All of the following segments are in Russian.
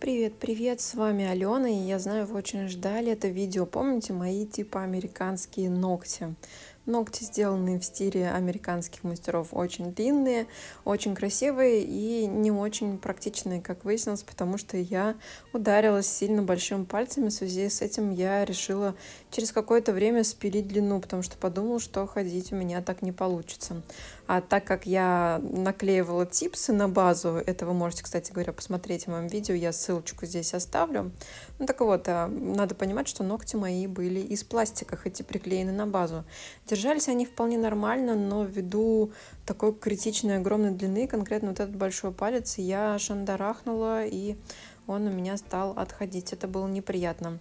Привет, привет, с вами Алена, и я знаю, вы очень ждали это видео. Помните мои типа американские ногти? Ногти сделанные в стиле американских мастеров, очень длинные, очень красивые и не очень практичные, как выяснилось, потому что я ударилась сильно большими пальцами. В связи с этим я решила через какое-то время спилить длину, потому что подумала, что ходить у меня так не получится. А так как я наклеивала типсы на базу, это вы можете, кстати говоря, посмотреть в моем видео, я ссылочку здесь оставлю. Ну так вот, э, надо понимать, что ногти мои были из пластика, хоть и приклеены на базу. Держи Держались они вполне нормально, но ввиду такой критичной огромной длины, конкретно вот этот большой палец, я шандарахнула, и он у меня стал отходить. Это было неприятно.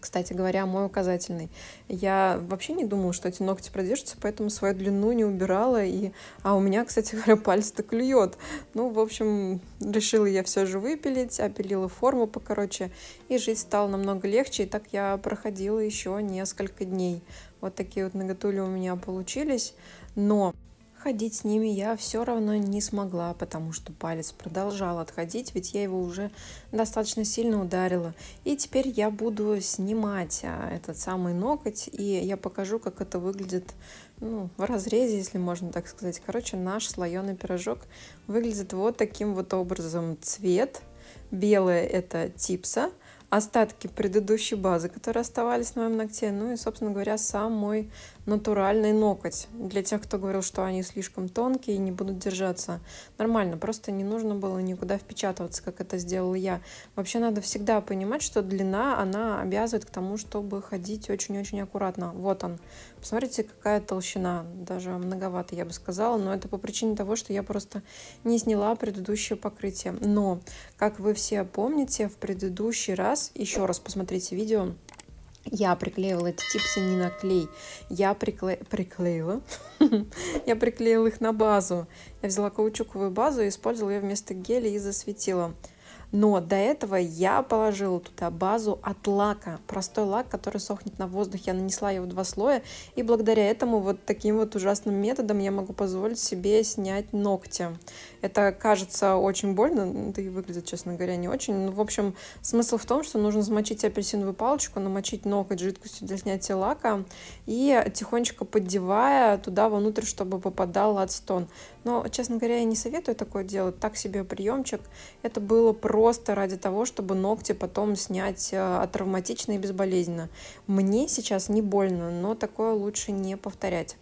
Кстати говоря, мой указательный. Я вообще не думала, что эти ногти продержатся, поэтому свою длину не убирала. И... А у меня, кстати говоря, палец-то клюет. Ну, в общем, решила я все же выпилить, опилила форму покороче, и жить стало намного легче. И так я проходила еще несколько дней. Вот такие вот ноготули у меня получились. Но Ходить с ними я все равно не смогла, потому что палец продолжал отходить, ведь я его уже достаточно сильно ударила. И теперь я буду снимать а, этот самый ноготь, и я покажу, как это выглядит ну, в разрезе, если можно так сказать. Короче, наш слоеный пирожок выглядит вот таким вот образом. Цвет белое это типса, остатки предыдущей базы, которые оставались на моем ногте, ну и, собственно говоря, сам мой натуральный ноготь. Для тех, кто говорил, что они слишком тонкие и не будут держаться, нормально, просто не нужно было никуда впечатываться, как это сделала я. Вообще надо всегда понимать, что длина, она обязывает к тому, чтобы ходить очень-очень аккуратно. Вот он. Посмотрите, какая толщина, даже многовато, я бы сказала, но это по причине того, что я просто не сняла предыдущее покрытие. Но, как вы все помните, в предыдущий раз раз, еще раз посмотрите видео, я приклеивала эти типсы не на клей, я прикле... приклеила, я приклеила их на базу. Я взяла каучуковую базу и использовала ее вместо геля и засветила. Но до этого я положила туда базу от лака, простой лак, который сохнет на воздухе. Я нанесла его в два слоя, и благодаря этому вот таким вот ужасным методом я могу позволить себе снять ногти. Это кажется очень больно, да и выглядит, честно говоря, не очень. Ну, в общем, смысл в том, что нужно замочить апельсиновую палочку, намочить ноготь жидкостью для снятия лака и тихонечко поддевая туда вовнутрь, чтобы попадал отстон. Но, честно говоря, я не советую такое делать. Так себе приемчик. Это было про просто ради того, чтобы ногти потом снять э, травматично и безболезненно. Мне сейчас не больно, но такое лучше не повторять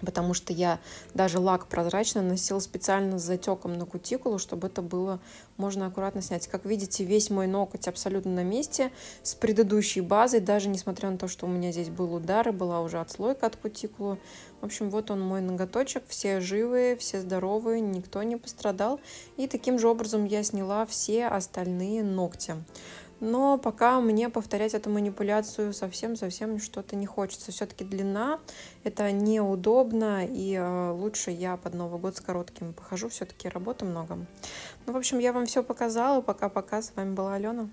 потому что я даже лак прозрачно наносила специально с затеком на кутикулу, чтобы это было можно аккуратно снять. Как видите, весь мой ноготь абсолютно на месте с предыдущей базой, даже несмотря на то, что у меня здесь был удар и была уже отслойка от кутикулы. В общем, вот он мой ноготочек, все живые, все здоровые, никто не пострадал. И таким же образом я сняла все остальные ногти. Но пока мне повторять эту манипуляцию совсем-совсем что-то не хочется. Все-таки длина это неудобно, и э, лучше я под Новый год с коротким похожу, все-таки работы много. Ну, в общем, я вам все показала. Пока-пока. С вами была Алена.